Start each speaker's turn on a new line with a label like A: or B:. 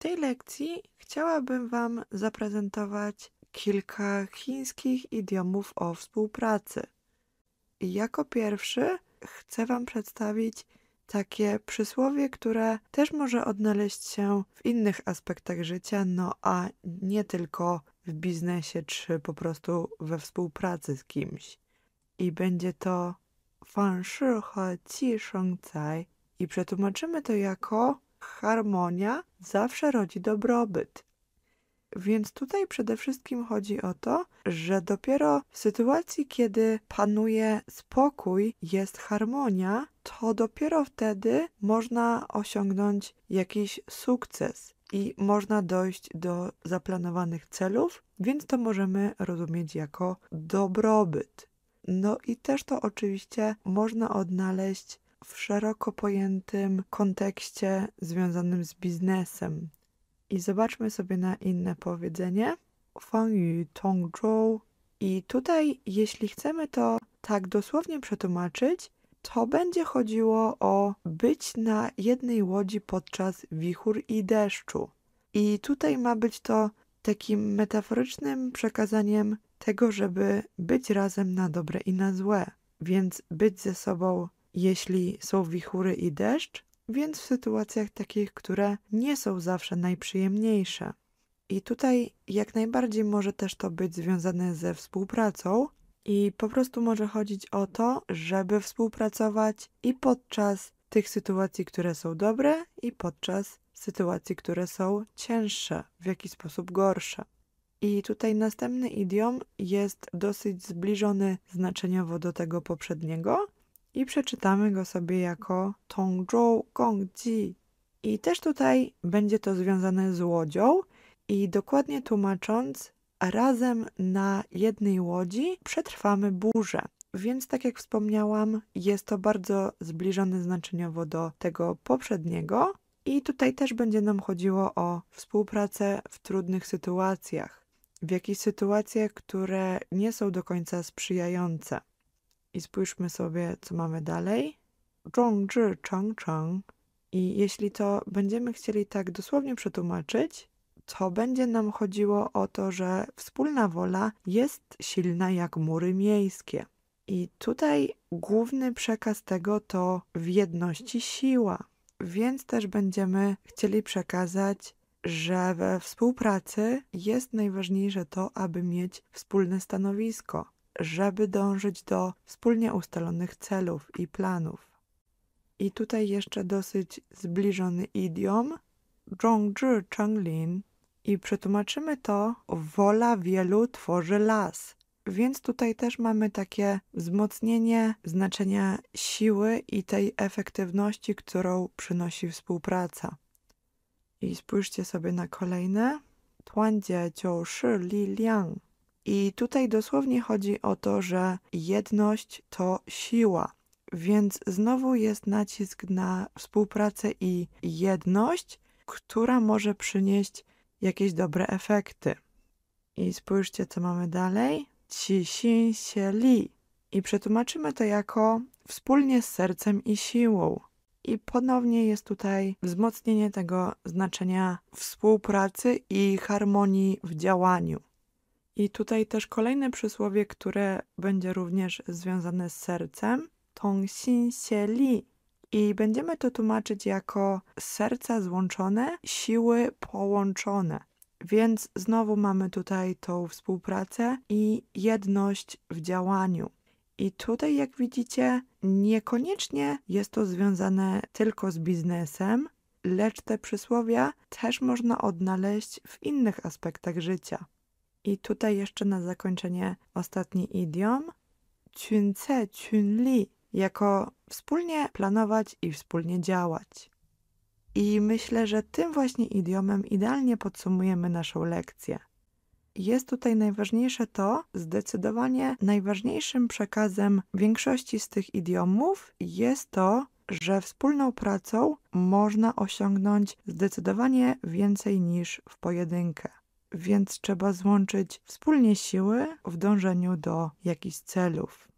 A: tej lekcji chciałabym Wam zaprezentować kilka chińskich idiomów o współpracy. Jako pierwszy chcę Wam przedstawić takie przysłowie, które też może odnaleźć się w innych aspektach życia, no a nie tylko w biznesie czy po prostu we współpracy z kimś. I będzie to fan shi he qi sheng cai. I przetłumaczymy to jako harmonia zawsze rodzi dobrobyt. Więc tutaj przede wszystkim chodzi o to, że dopiero w sytuacji, kiedy panuje spokój, jest harmonia, to dopiero wtedy można osiągnąć jakiś sukces i można dojść do zaplanowanych celów, więc to możemy rozumieć jako dobrobyt. No i też to oczywiście można odnaleźć w szeroko pojętym kontekście związanym z biznesem. I zobaczmy sobie na inne powiedzenie. Fang yu tong zhou. I tutaj, jeśli chcemy to tak dosłownie przetłumaczyć, to będzie chodziło o być na jednej łodzi podczas wichur i deszczu. I tutaj ma być to takim metaforycznym przekazaniem tego, żeby być razem na dobre i na złe, więc być ze sobą jeśli są wichury i deszcz, więc w sytuacjach takich, które nie są zawsze najprzyjemniejsze. I tutaj jak najbardziej może też to być związane ze współpracą, i po prostu może chodzić o to, żeby współpracować i podczas tych sytuacji, które są dobre, i podczas sytuacji, które są cięższe, w jakiś sposób gorsze. I tutaj następny idiom jest dosyć zbliżony znaczeniowo do tego poprzedniego, i przeczytamy go sobie jako Tongzhou Gongji. I też tutaj będzie to związane z łodzią i dokładnie tłumacząc, razem na jednej łodzi przetrwamy burzę. Więc tak jak wspomniałam, jest to bardzo zbliżone znaczeniowo do tego poprzedniego i tutaj też będzie nam chodziło o współpracę w trudnych sytuacjach, w jakichś sytuacjach, które nie są do końca sprzyjające i spójrzmy sobie, co mamy dalej. Zhongzhi cheng cheng. I jeśli to będziemy chcieli tak dosłownie przetłumaczyć, to będzie nam chodziło o to, że wspólna wola jest silna jak mury miejskie. I tutaj główny przekaz tego to w jedności siła, więc też będziemy chcieli przekazać, że we współpracy jest najważniejsze to, aby mieć wspólne stanowisko, żeby dążyć do wspólnie ustalonych celów i planów. I tutaj jeszcze dosyć zbliżony idiom Zhongzhi Chenglin i przetłumaczymy to wola wielu tworzy las. Więc tutaj też mamy takie wzmocnienie znaczenia siły i tej efektywności, którą przynosi współpraca. I spójrzcie sobie na kolejne. Tuan Shi Li Liang. I tutaj dosłownie chodzi o to, że jedność to siła, więc znowu jest nacisk na współpracę i jedność, która może przynieść jakieś dobre efekty. I spójrzcie, co mamy dalej. Ci xin xie li. I przetłumaczymy to jako wspólnie z sercem i siłą. I ponownie jest tutaj wzmocnienie tego znaczenia współpracy i harmonii w działaniu. I tutaj też kolejne przysłowie, które będzie również związane z sercem, tongxin li. I będziemy to tłumaczyć jako serca złączone, siły połączone. Więc znowu mamy tutaj tą współpracę i jedność w działaniu. I tutaj, jak widzicie, niekoniecznie jest to związane tylko z biznesem, lecz te przysłowia też można odnaleźć w innych aspektach życia. I tutaj jeszcze na zakończenie ostatni idiom. Cunce, cunli. Jako wspólnie planować i wspólnie działać. I myślę, że tym właśnie idiomem idealnie podsumujemy naszą lekcję. Jest tutaj najważniejsze to, zdecydowanie najważniejszym przekazem większości z tych idiomów jest to, że wspólną pracą można osiągnąć zdecydowanie więcej niż w pojedynkę więc trzeba złączyć wspólnie siły w dążeniu do jakichś celów.